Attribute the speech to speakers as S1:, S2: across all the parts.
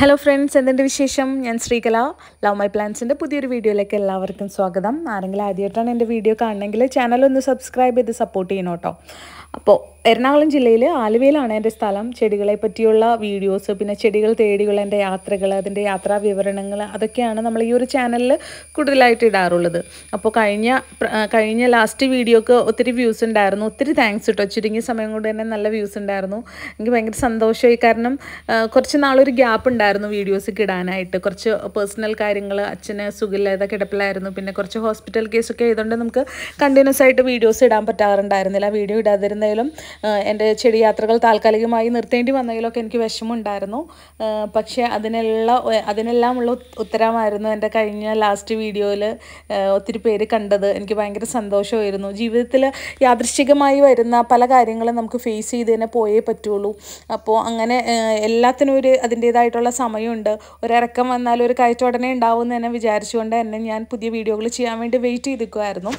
S1: hello friends എന്തിൻ്റെ വിശേഷം ഞാൻ ശ്രീകല ലവ് മൈ പ്ലാൻസിൻ്റെ പുതിയൊരു വീഡിയോയിലേക്ക് എല്ലാവർക്കും സ്വാഗതം ആരെങ്കിലും ആദ്യമായിട്ടാണ് എൻ്റെ വീഡിയോ കാണണമെങ്കിൽ ചാനൽ ഒന്ന് സബ്സ്ക്രൈബ് ചെയ്ത് സപ്പോർട്ട് ചെയ്യണം കേട്ടോ അപ്പോൾ എറണാകുളം ജില്ലയിൽ ആലുവയിലാണ് എൻ്റെ സ്ഥലം ചെടികളെ പറ്റിയുള്ള വീഡിയോസ് പിന്നെ ചെടികൾ തേടിയുള്ള എൻ്റെ യാത്രകൾ അതിൻ്റെ യാത്രാ വിവരണങ്ങൾ അതൊക്കെയാണ് നമ്മൾ ഈ ഒരു ചാനലിൽ കൂടുതലായിട്ട് ഇടാറുള്ളത് അപ്പോൾ കഴിഞ്ഞ കഴിഞ്ഞ ലാസ്റ്റ് വീഡിയോക്ക് ഒത്തിരി വ്യൂസ് ഉണ്ടായിരുന്നു ഒത്തിരി താങ്ക്സ് കേട്ടോ ചുരുങ്ങിയ സമയം കൊണ്ട് തന്നെ നല്ല വ്യൂസ് ഉണ്ടായിരുന്നു എനിക്ക് ഭയങ്കര സന്തോഷമായി കാരണം കുറച്ച് നാളൊരു ഗ്യാപ്പ് ഉണ്ടായിരുന്നു ഇഷ്ടമായിരുന്നു വീഡിയോസ് ഇടാനായിട്ട് കുറച്ച് പേഴ്സണൽ കാര്യങ്ങൾ അച്ഛന് സുഖമില്ലാതെ കിടപ്പിലായിരുന്നു പിന്നെ കുറച്ച് ഹോസ്പിറ്റൽ കേസൊക്കെ ആയതുകൊണ്ട് നമുക്ക് കണ്ടിന്യൂസ് ആയിട്ട് വീഡിയോസ് ഇടാൻ പറ്റാറുണ്ടായിരുന്നില്ല വീഡിയോ ഇടാതിരുന്നതിലും എൻ്റെ ചെടി യാത്രകൾ താൽക്കാലികമായി നിർത്തേണ്ടി വന്നതിലൊക്കെ എനിക്ക് വിഷമമുണ്ടായിരുന്നു പക്ഷേ അതിനെല്ലാം ഉള്ള ഉത്തരമായിരുന്നു എൻ്റെ കഴിഞ്ഞ ലാസ്റ്റ് വീഡിയോയിൽ ഒത്തിരി പേര് കണ്ടത് എനിക്ക് ഭയങ്കര സന്തോഷമായിരുന്നു ജീവിതത്തിൽ യാദൃശ്ചികമായി വരുന്ന പല കാര്യങ്ങളും നമുക്ക് ഫേസ് ചെയ്ത് തന്നെ പോയേ പറ്റുള്ളൂ അപ്പോൾ അങ്ങനെ എല്ലാത്തിനും ഒരു അതിൻ്റേതായിട്ടുള്ള സമയമുണ്ട് ഒരിറക്കം വന്നാൽ ഒരു കയറ്റം ഉടനെ ഉണ്ടാവുമെന്ന് തന്നെ വിചാരിച്ചുകൊണ്ട് തന്നെ ഞാൻ പുതിയ വീഡിയോകൾ ചെയ്യാൻ വേണ്ടി വെയിറ്റ് ചെയ്തിരിക്കുമായിരുന്നു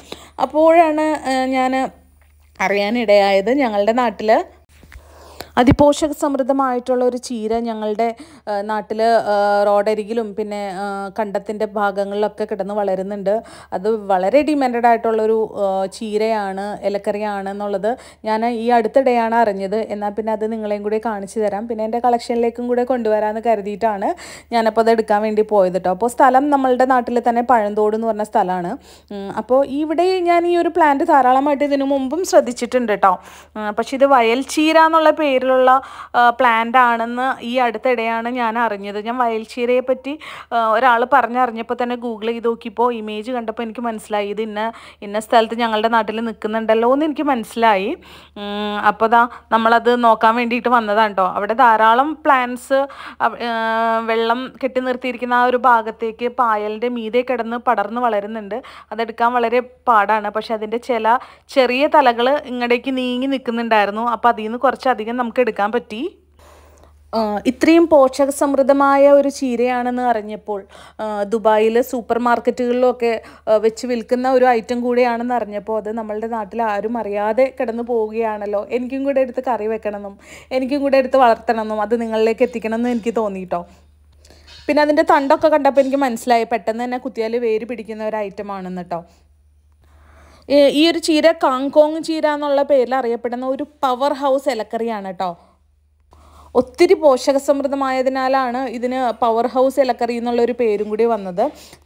S1: അപ്പോഴാണ് ഞാൻ അറിയാനിടയായത് ഞങ്ങളുടെ നാട്ടിൽ അതിപോഷക സമൃദ്ധമായിട്ടുള്ള ഒരു ചീര ഞങ്ങളുടെ നാട്ടിൽ റോഡരികിലും പിന്നെ കണ്ടത്തിൻ്റെ ഭാഗങ്ങളിലൊക്കെ കിടന്ന് വളരുന്നുണ്ട് അത് വളരെ ഡിമാൻഡഡ് ആയിട്ടുള്ളൊരു ചീരയാണ് ഇലക്കറിയാണ് എന്നുള്ളത് ഞാൻ ഈ അടുത്തിടെയാണ് അറിഞ്ഞത് എന്നാൽ പിന്നെ അത് നിങ്ങളെയും കൂടി കാണിച്ചു തരാം പിന്നെ എൻ്റെ കളക്ഷനിലേക്കും കൂടെ കൊണ്ടുവരാമെന്ന് കരുതിയിട്ടാണ് ഞാനപ്പോൾ അത് എടുക്കാൻ വേണ്ടി പോയത് കേട്ടോ അപ്പോൾ സ്ഥലം നമ്മളുടെ നാട്ടിൽ തന്നെ പഴന്തോട് എന്ന് പറഞ്ഞ സ്ഥലമാണ് അപ്പോൾ ഇവിടെ ഞാൻ ഈ ഒരു പ്ലാന്റ് ധാരാളമായിട്ട് ഇതിനു മുമ്പും ശ്രദ്ധിച്ചിട്ടുണ്ട് കേട്ടോ പക്ഷേ ഇത് വയൽ ചീര എന്നുള്ള പേര് പേരിലുള്ള പ്ലാന്റ് ആണെന്ന് ഈ അടുത്തിടെയാണ് ഞാൻ അറിഞ്ഞത് ഞാൻ വയൽച്ചീരയെ പറ്റി ഒരാൾ പറഞ്ഞറിഞ്ഞപ്പോൾ തന്നെ ഗൂഗിൾ ചെയ്ത് നോക്കിയപ്പോൾ ഇമേജ് കണ്ടപ്പോൾ എനിക്ക് മനസ്സിലായി ഇത് ഇന്ന ഇന്ന സ്ഥലത്ത് ഞങ്ങളുടെ നാട്ടിൽ നിൽക്കുന്നുണ്ടല്ലോ എന്ന് എനിക്ക് മനസ്സിലായി അപ്പോൾ ദാ നമ്മളത് നോക്കാൻ വേണ്ടിയിട്ട് വന്നതാണ് കേട്ടോ അവിടെ ധാരാളം പ്ലാന്റ്സ് വെള്ളം കെട്ടി നിർത്തിയിരിക്കുന്ന ആ ഒരു ഭാഗത്തേക്ക് പായലിൻ്റെ മീതെ കിടന്ന് പടർന്ന് വളരുന്നുണ്ട് അതെടുക്കാൻ വളരെ പാടാണ് പക്ഷെ അതിൻ്റെ ചില ചെറിയ തലകൾ ഇങ്ങടേക്ക് നീങ്ങി നിൽക്കുന്നുണ്ടായിരുന്നു അപ്പോൾ അതിൽ നിന്ന് കുറച്ചധികം നമുക്ക് നമുക്ക് എടുക്കാൻ പറ്റി ഇത്രയും പോഷക സമൃദ്ധമായ ഒരു ചീരയാണെന്ന് അറിഞ്ഞപ്പോൾ ദുബായിലെ സൂപ്പർ മാർക്കറ്റുകളിലൊക്കെ വെച്ച് വിൽക്കുന്ന ഒരു ഐറ്റം കൂടെയാണെന്ന് അറിഞ്ഞപ്പോൾ അത് നമ്മളുടെ നാട്ടിൽ ആരും അറിയാതെ കിടന്നു പോവുകയാണല്ലോ എനിക്കും കൂടെ എടുത്ത് കറി വെക്കണമെന്നും എനിക്കും കൂടെ എടുത്ത് വളർത്തണമെന്നും അത് നിങ്ങളിലേക്ക് എത്തിക്കണമെന്നും എനിക്ക് തോന്നിയിട്ടോ പിന്നെ അതിൻ്റെ തണ്ടൊക്കെ കണ്ടപ്പോൾ എനിക്ക് മനസ്സിലായി പെട്ടെന്ന് തന്നെ കുത്തിയാൽ വേര് പിടിക്കുന്ന ഒരു ഐറ്റം ആണെന്ന് കേട്ടോ ഈ ഒരു ചീര കാങ്കോങ് ചീര എന്നുള്ള പേരിൽ അറിയപ്പെടുന്ന ഒരു പവർ ഹൗസ് ഇലക്കറിയാണ് കേട്ടോ ഒത്തിരി സമൃദ്ധമായതിനാലാണ് ഇതിന് പവർ ഹൗസ് ഇലക്കറി എന്നുള്ളൊരു പേരും കൂടി വന്നത്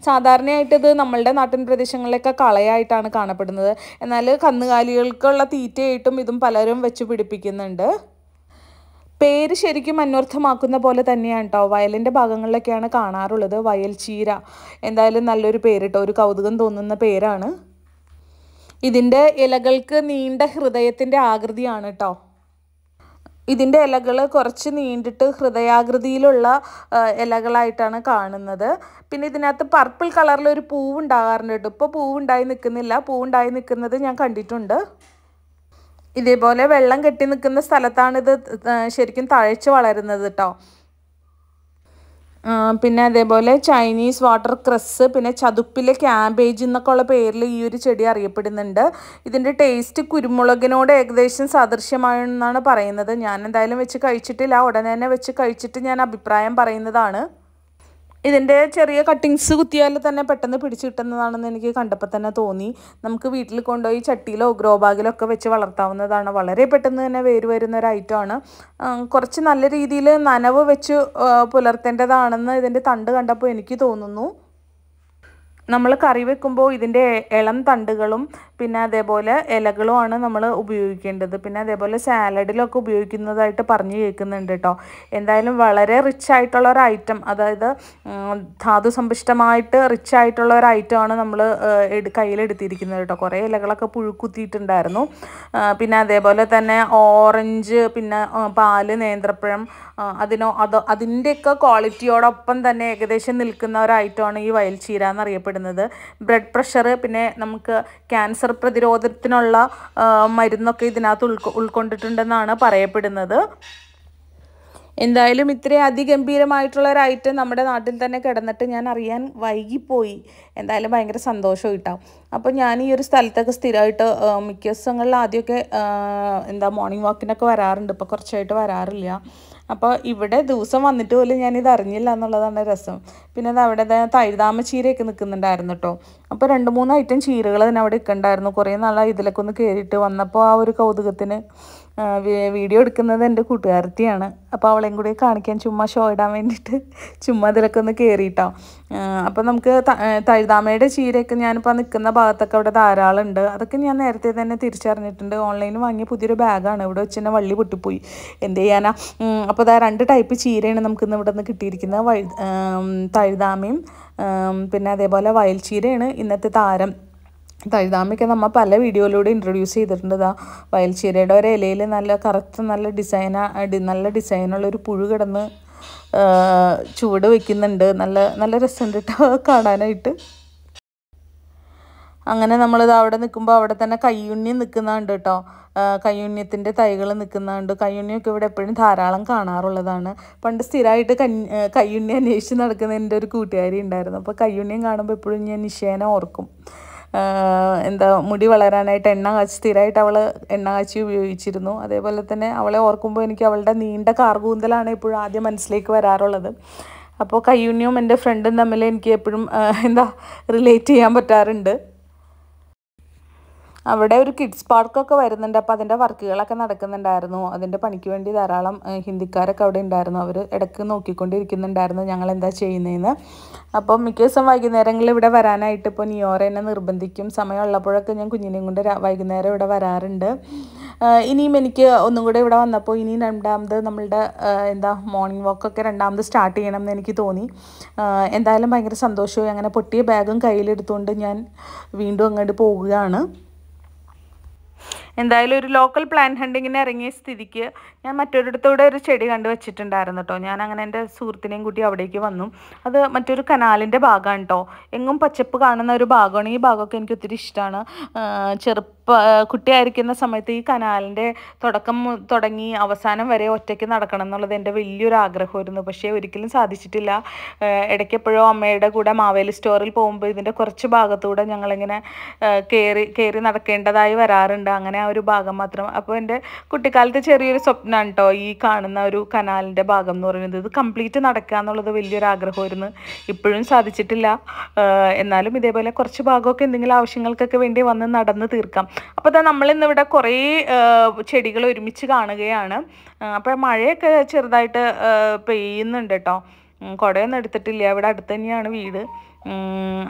S1: സാധാരണയായിട്ട് ഇത് നമ്മളുടെ നാട്ടിൻ പ്രദേശങ്ങളിലൊക്കെ കളയായിട്ടാണ് കാണപ്പെടുന്നത് എന്നാൽ കന്നുകാലികൾക്കുള്ള തീറ്റയായിട്ടും ഇതും പലരും വെച്ച് പിടിപ്പിക്കുന്നുണ്ട് പേര് ശരിക്കും അന്വർത്ഥമാക്കുന്ന പോലെ തന്നെയാണ് കേട്ടോ വയലിൻ്റെ ഭാഗങ്ങളിലൊക്കെയാണ് കാണാറുള്ളത് വയൽ ചീര എന്തായാലും നല്ലൊരു പേരിട്ടോ ഒരു കൗതുകം തോന്നുന്ന പേരാണ് ഇതിൻ്റെ ഇലകൾക്ക് നീണ്ട ഹൃദയത്തിൻ്റെ ആകൃതിയാണ് കേട്ടോ ഇതിൻ്റെ ഇലകൾ കുറച്ച് നീണ്ടിട്ട് ഹൃദയാകൃതിയിലുള്ള ഇലകളായിട്ടാണ് കാണുന്നത് പിന്നെ ഇതിനകത്ത് പർപ്പിൾ കളറിലൊരു പൂവുണ്ടാകാറുണ്ട് കേട്ടോ ഇപ്പോൾ പൂവുണ്ടായി നിൽക്കുന്നില്ല പൂവുണ്ടായി നിൽക്കുന്നത് ഞാൻ കണ്ടിട്ടുണ്ട് ഇതേപോലെ വെള്ളം കെട്ടി നിൽക്കുന്ന സ്ഥലത്താണിത് ശരിക്കും തഴച്ച് വളരുന്നത് കേട്ടോ പിന്നെ അതേപോലെ ചൈനീസ് വാട്ടർ ക്രസ് പിന്നെ ചതുപ്പിലെ ക്യാബേജ് എന്നൊക്കെ ഉള്ള പേരിൽ ഈ ഒരു ചെടി അറിയപ്പെടുന്നുണ്ട് ഇതിൻ്റെ ടേസ്റ്റ് കുരുമുളകിനോട് ഏകദേശം സദൃശ്യമാണെന്നാണ് പറയുന്നത് ഞാൻ എന്തായാലും വെച്ച് കഴിച്ചിട്ടില്ല ഉടനെ തന്നെ വെച്ച് കഴിച്ചിട്ട് ഞാൻ അഭിപ്രായം പറയുന്നതാണ് ഇതിൻ്റെ ചെറിയ കട്ടിങ്സ് കുത്തിയാൽ തന്നെ പെട്ടെന്ന് പിടിച്ച് കിട്ടുന്നതാണെന്ന് എനിക്ക് കണ്ടപ്പോൾ തന്നെ തോന്നി നമുക്ക് വീട്ടിൽ കൊണ്ടുപോയി ചട്ടിയിലോ ഗ്രോ ബാഗിലോ ഒക്കെ വെച്ച് വളർത്താവുന്നതാണ് വളരെ പെട്ടെന്ന് തന്നെ വേര് വരുന്ന ഒരു ഐറ്റമാണ് കുറച്ച് നല്ല രീതിയിൽ നനവ് വെച്ച് പുലർത്തേണ്ടതാണെന്ന് ഇതിൻ്റെ തണ്ട് കണ്ടപ്പോൾ എനിക്ക് തോന്നുന്നു നമ്മൾ കറി വെക്കുമ്പോൾ ഇതിൻ്റെ ഇളം തണ്ടുകളും പിന്നെ അതേപോലെ ഇലകളുമാണ് നമ്മൾ ഉപയോഗിക്കേണ്ടത് പിന്നെ അതേപോലെ സാലഡിലൊക്കെ ഉപയോഗിക്കുന്നതായിട്ട് പറഞ്ഞു കേൾക്കുന്നുണ്ട് കേട്ടോ എന്തായാലും വളരെ റിച്ച് ആയിട്ടുള്ള ഒരു ഐറ്റം അതായത് ധാതു സമ്പുഷ്ടമായിട്ട് റിച്ച് ആയിട്ടുള്ള ഒരു ഐറ്റമാണ് നമ്മൾ കയ്യിലെടുത്തിരിക്കുന്നത് കേട്ടോ കുറേ ഇലകളൊക്കെ പുഴുക്കുത്തിയിട്ടുണ്ടായിരുന്നു പിന്നെ അതേപോലെ തന്നെ ഓറഞ്ച് പിന്നെ പാല് നേന്ത്രപ്പഴം അതിനോ അതോ അതിൻ്റെയൊക്കെ ക്വാളിറ്റിയോടൊപ്പം തന്നെ ഏകദേശം നിൽക്കുന്ന ഒരു ഐറ്റമാണ് ഈ വയൽ ചീര എന്നറിയപ്പെടുന്നത് ഉപയോഗിക്കപ്പെടുന്നത് ബ്ലഡ് പ്രഷർ പിന്നെ നമുക്ക് ക്യാൻസർ പ്രതിരോധത്തിനുള്ള മരുന്നൊക്കെ ഇതിനകത്ത് ഉൾക്കൊണ്ടിട്ടുണ്ടെന്നാണ് പറയപ്പെടുന്നത് എന്തായാലും ഇത്രയും അതിഗംഭീരമായിട്ടുള്ള ഒരു ഐറ്റം നമ്മുടെ നാട്ടിൽ തന്നെ കിടന്നിട്ട് ഞാൻ അറിയാൻ വൈകിപ്പോയി എന്തായാലും ഭയങ്കര സന്തോഷം കിട്ടാം അപ്പോൾ ഞാൻ ഈ ഒരു സ്ഥലത്തൊക്കെ സ്ഥിരമായിട്ട് മിക്ക ദിവസങ്ങളിൽ ആദ്യമൊക്കെ എന്താ മോർണിംഗ് വാക്കിനൊക്കെ വരാറുണ്ട് ഇപ്പോൾ കുറച്ചായിട്ട് വരാറില്ല അപ്പോൾ ഇവിടെ ദിവസം വന്നിട്ട് പോലും ഞാനിത് അറിഞ്ഞില്ല എന്നുള്ളതാണ് രസം പിന്നെ അത് അവിടെ തൈതാമ ചീരയൊക്കെ നിൽക്കുന്നുണ്ടായിരുന്നു കേട്ടോ അപ്പോൾ രണ്ട് മൂന്ന് ഐറ്റം ചീരകൾ തന്നെ അവിടെ നിൽക്കണ്ടായിരുന്നു കുറേ നാളായി ഇതിലൊക്കെ ഒന്ന് കയറിയിട്ട് വന്നപ്പോൾ ആ ഒരു കൗതുകത്തിന് വീഡിയോ എടുക്കുന്നത് എൻ്റെ കൂട്ടുകാരത്തിയാണ് അപ്പോൾ അവളെയും കൂടി കാണിക്കാൻ ചുമ്മാ ഷോ ഇടാൻ വേണ്ടിയിട്ട് ചുമ്മാ അതിലൊക്കെ ഒന്ന് കയറിയിട്ടോ അപ്പോൾ നമുക്ക് തഴുതാമയുടെ ചീരയൊക്കെ ഞാനിപ്പോൾ നിൽക്കുന്ന ഭാഗത്തൊക്കെ അവിടെ ധാരാളം ഉണ്ട് അതൊക്കെ ഞാൻ നേരത്തെ തന്നെ തിരിച്ചറിഞ്ഞിട്ടുണ്ട് ഓൺലൈനിൽ വാങ്ങിയ പുതിയൊരു ബാഗാണ് ഇവിടെ വെച്ച് തന്നെ വള്ളി പൊട്ടിപ്പോയി എന്ത് ചെയ്യാനാ അപ്പോൾ അതാ രണ്ട് ടൈപ്പ് ചീരയാണ് നമുക്കിന്ന് ഇവിടെ നിന്ന് കിട്ടിയിരിക്കുന്നത് വഴു തഴുതാമയും പിന്നെ അതേപോലെ വയൽ ചീരയാണ് ഇന്നത്തെ താരം തൈതാമ്പയ്ക്ക് നമ്മൾ പല വീഡിയോയിലൂടെ ഇൻട്രൊഡ്യൂസ് ചെയ്തിട്ടുണ്ട് ഇതാ വയൽച്ചീരയുടെ ഒരു ഇലയിൽ നല്ല കറുത്ത നല്ല ഡിസൈന നല്ല ഡിസൈനുള്ള ഒരു പുഴു കിടന്ന് ചുവട് വയ്ക്കുന്നുണ്ട് നല്ല നല്ല രസമുണ്ട് കേട്ടോ കാണാനായിട്ട് അങ്ങനെ നമ്മളിത് അവിടെ നിൽക്കുമ്പോൾ അവിടെ തന്നെ കയ്യുണ്ണി നിൽക്കുന്നുണ്ട് കേട്ടോ കയ്യുണ്യത്തിൻ്റെ തൈകൾ നിൽക്കുന്നുണ്ട് കയ്യുണ്ണിയൊക്കെ ഇവിടെ എപ്പോഴും ധാരാളം കാണാറുള്ളതാണ് പണ്ട് സ്ഥിരമായിട്ട് കഞ്ഞി കയ്യുണ്ണി അന്വേഷിച്ച് നടക്കുന്ന എൻ്റെ ഒരു കൂട്ടുകാരി ഉണ്ടായിരുന്നു അപ്പോൾ കയ്യുണ്യം കാണുമ്പോൾ എപ്പോഴും ഞാൻ നിശേന ഓർക്കും എന്താ മുടി വളരാനായിട്ട് എണ്ണ കാച്ചി സ്ഥിരമായിട്ട് അവൾ എണ്ണ കാച്ചി ഉപയോഗിച്ചിരുന്നു അതേപോലെ തന്നെ അവളെ ഓർക്കുമ്പോൾ എനിക്ക് അവളുടെ നീണ്ട കാർകൂന്തലാണ് എപ്പോഴും ആദ്യം മനസ്സിലേക്ക് വരാറുള്ളത് അപ്പോൾ കയ്യൂനിയും എൻ്റെ ഫ്രണ്ടും തമ്മിൽ എനിക്ക് എപ്പോഴും എന്താ റിലേറ്റ് ചെയ്യാൻ പറ്റാറുണ്ട് അവിടെ ഒരു കിഡ്സ് പാർക്കൊക്കെ വരുന്നുണ്ട് അപ്പോൾ അതിൻ്റെ വർക്കുകളൊക്കെ നടക്കുന്നുണ്ടായിരുന്നു അതിൻ്റെ പണിക്ക് വേണ്ടി ധാരാളം ഹിന്ദിക്കാരൊക്കെ അവിടെ ഉണ്ടായിരുന്നു അവർ ഇടയ്ക്ക് നോക്കിക്കൊണ്ടിരിക്കുന്നുണ്ടായിരുന്നു ഞങ്ങൾ എന്താ ചെയ്യുന്നതെന്ന് അപ്പം മിക്ക ദിവസം വൈകുന്നേരങ്ങളിൽ ഇവിടെ വരാനായിട്ട് ഇപ്പോൾ നിയോറ എന്നെ നിർബന്ധിക്കും സമയമുള്ളപ്പോഴൊക്കെ ഞാൻ കുഞ്ഞിനെയും കൊണ്ട് വൈകുന്നേരം ഇവിടെ വരാറുണ്ട് ഇനിയും എനിക്ക് ഒന്നും കൂടെ ഇവിടെ വന്നപ്പോൾ ഇനിയും രണ്ടാമത് നമ്മളുടെ എന്താ മോർണിംഗ് വാക്കൊക്കെ രണ്ടാമത് സ്റ്റാർട്ട് ചെയ്യണം എന്ന് എനിക്ക് തോന്നി എന്തായാലും ഭയങ്കര സന്തോഷവും അങ്ങനെ പൊട്ടിയ ബാഗും കയ്യിലെടുത്തുകൊണ്ട് ഞാൻ വീണ്ടും അങ്ങോട്ട് പോവുകയാണ് എന്തായാലും ഒരു ലോക്കൽ പ്ലാൻ ഹണ്ടിങ്ങിന് ഇറങ്ങിയ സ്ഥിതിക്ക് ഞാൻ മറ്റൊരിടത്തൂടെ ഒരു ചെടി കണ്ടു വെച്ചിട്ടുണ്ടായിരുന്നു കേട്ടോ ഞാൻ അങ്ങനെ എൻ്റെ സുഹൃത്തിനെയും കൂട്ടി അവിടേക്ക് വന്നു അത് മറ്റൊരു കനാലിൻ്റെ ഭാഗമാണ് കേട്ടോ എങ്ങും പച്ചപ്പ് കാണുന്ന ഒരു ഭാഗമാണ് ഈ ഭാഗമൊക്കെ എനിക്ക് ഒത്തിരി ഇഷ്ടമാണ് ചെറുപ്പ കുട്ടിയായിരിക്കുന്ന സമയത്ത് ഈ കനാലിൻ്റെ തുടക്കം തുടങ്ങി അവസാനം വരെ ഒറ്റയ്ക്ക് നടക്കണം എന്നുള്ളത് എൻ്റെ വലിയൊരു ആഗ്രഹമായിരുന്നു പക്ഷേ ഒരിക്കലും സാധിച്ചിട്ടില്ല ഇടയ്ക്കെപ്പോഴോ അമ്മയുടെ കൂടെ മാവേലി സ്റ്റോറിൽ പോകുമ്പോൾ ഇതിൻ്റെ കുറച്ച് ഭാഗത്തൂടെ ഞങ്ങളിങ്ങനെ കയറി കയറി നടക്കേണ്ടതായി വരാറുണ്ട് അങ്ങനെ ഒരു ഭാഗം മാത്രം അപ്പോൾ എൻ്റെ കുട്ടിക്കാലത്ത് ചെറിയൊരു സ്വപ്നമാണ് കേട്ടോ ഈ കാണുന്ന ഒരു കനാലിൻ്റെ ഭാഗം എന്ന് പറയുന്നത് ഇത് കംപ്ലീറ്റ് നടക്കുക എന്നുള്ളത് വലിയൊരു ആഗ്രഹമായിരുന്നു ഇപ്പോഴും സാധിച്ചിട്ടില്ല എന്നാലും ഇതേപോലെ കുറച്ച് ഭാഗമൊക്കെ എന്തെങ്കിലും ആവശ്യങ്ങൾക്കൊക്കെ വേണ്ടി വന്ന് നടന്ന് തീർക്കാം അപ്പോൾ അതാ നമ്മളിന്നിവിടെ കുറേ ചെടികൾ ഒരുമിച്ച് കാണുകയാണ് അപ്പോൾ മഴയൊക്കെ ചെറുതായിട്ട് പെയ്യുന്നുണ്ട് കേട്ടോ കുടയൊന്നും എടുത്തിട്ടില്ല ഇവിടെ അടുത്ത് തന്നെയാണ് വീട്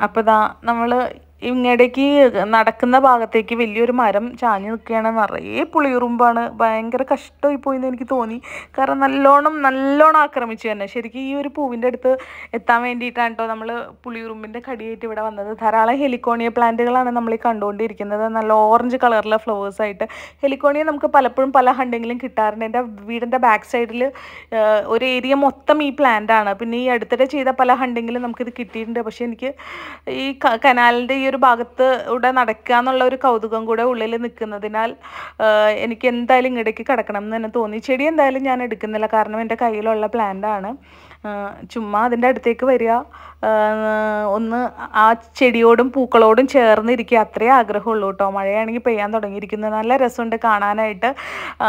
S1: അപ്പോൾ ഇതാ നമ്മൾ ഇങ്ങടേക്ക് നടക്കുന്ന ഭാഗത്തേക്ക് വലിയൊരു മരം ചാഞ്ഞ് നിൽക്കുകയാണ് നിറയെ പുളിയുറുമ്പാണ് ഭയങ്കര കഷ്ടമായി എന്ന് എനിക്ക് തോന്നി കാരണം നല്ലോണം നല്ലോണം ആക്രമിച്ചു തന്നെ ശരിക്കും ഈ ഒരു പൂവിൻ്റെ അടുത്ത് എത്താൻ വേണ്ടിയിട്ടാണ് കേട്ടോ നമ്മൾ പുളിയുറുമ്പിൻ്റെ കടിയായിട്ട് ഇവിടെ വന്നത് ധാരാളം ഹെലിക്കോണിയ പ്ലാന്റുകളാണ് നമ്മൾ ഈ കണ്ടുകൊണ്ടിരിക്കുന്നത് നല്ല ഓറഞ്ച് കളറിലെ ഫ്ലവേഴ്സായിട്ട് ഹെലിക്കോണിയ നമുക്ക് പലപ്പോഴും പല ഹണ്ടെങ്കിലും കിട്ടാറുണ്ട് എൻ്റെ വീടിൻ്റെ ബാക്ക് സൈഡിൽ ഒരു ഏരിയ മൊത്തം ഈ പ്ലാന്റാണ് പിന്നെ ഈ അടുത്തിടെ ചെയ്ത പല ഹണ്ടെങ്കിലും നമുക്കിത് കിട്ടിയിട്ടുണ്ട് പക്ഷേ എനിക്ക് ഈ കനാലിൻ്റെ ഈ ഒരു ഭാഗത്ത് കൂടെ നടക്കുക എന്നുള്ള ഒരു കൗതുകം കൂടെ ഉള്ളിൽ നിൽക്കുന്നതിനാൽ എനിക്ക് എന്തായാലും ഇങ്ങടേക്ക് കിടക്കണം എന്ന് തന്നെ തോന്നി ചെടി എന്തായാലും ഞാൻ എടുക്കുന്നില്ല കാരണം എൻ്റെ കയ്യിലുള്ള പ്ലാന്റ് ആണ് ചുമ്മാ അതിൻ്റെ അടുത്തേക്ക് വരിക ഒന്ന് ആ ചെടിയോടും പൂക്കളോടും ചേർന്നിരിക്കുക അത്രേ ആഗ്രഹമുള്ളൂ കേട്ടോ മഴയാണെങ്കിൽ പെയ്യാൻ തുടങ്ങിയിരിക്കുന്നത് നല്ല രസമുണ്ട് കാണാനായിട്ട്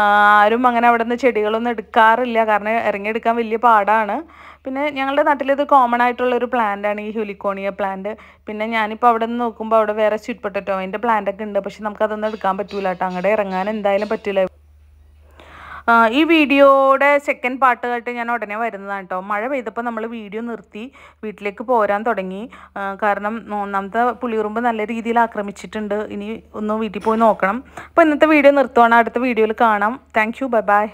S1: ആരും അങ്ങനെ അവിടെ നിന്ന് ചെടികളൊന്നും എടുക്കാറില്ല കാരണം ഇറങ്ങിയെടുക്കാൻ വലിയ പാടാണ് പിന്നെ ഞങ്ങളുടെ നാട്ടിൽ ഇത് കോമൺ ആയിട്ടുള്ള ഒരു പ്ലാന്റ് ആണ് ഈ ഹ്യൂലിക്കോണിയ പ്ലാന്റ് പിന്നെ ഞാനിപ്പോൾ അവിടെ നിന്ന് നോക്കുമ്പോൾ അവിടെ വേറെ സ്വീറ്റ് അതിൻ്റെ പ്ലാന്റ് ഒക്കെ ഉണ്ട് പക്ഷെ നമുക്കതൊന്നും എടുക്കാൻ പറ്റൂല കേട്ടോ അങ്ങോട്ട് ഇറങ്ങാൻ എന്തായാലും പറ്റില്ല ഈ വീഡിയോയുടെ സെക്കൻഡ് പാട്ടുമായിട്ട് ഞാൻ ഉടനെ വരുന്നതാണ് കേട്ടോ മഴ പെയ്തപ്പോൾ നമ്മൾ വീഡിയോ നിർത്തി വീട്ടിലേക്ക് പോരാൻ തുടങ്ങി കാരണം ഒന്നാമത്തെ പുളിയുറുമ്പ് നല്ല രീതിയിൽ ആക്രമിച്ചിട്ടുണ്ട് ഇനി ഒന്ന് വീട്ടിൽ പോയി നോക്കണം അപ്പോൾ ഇന്നത്തെ വീഡിയോ നിർത്തുവാണ് അടുത്ത വീഡിയോയിൽ കാണാം താങ്ക് യു ബൈ ബൈ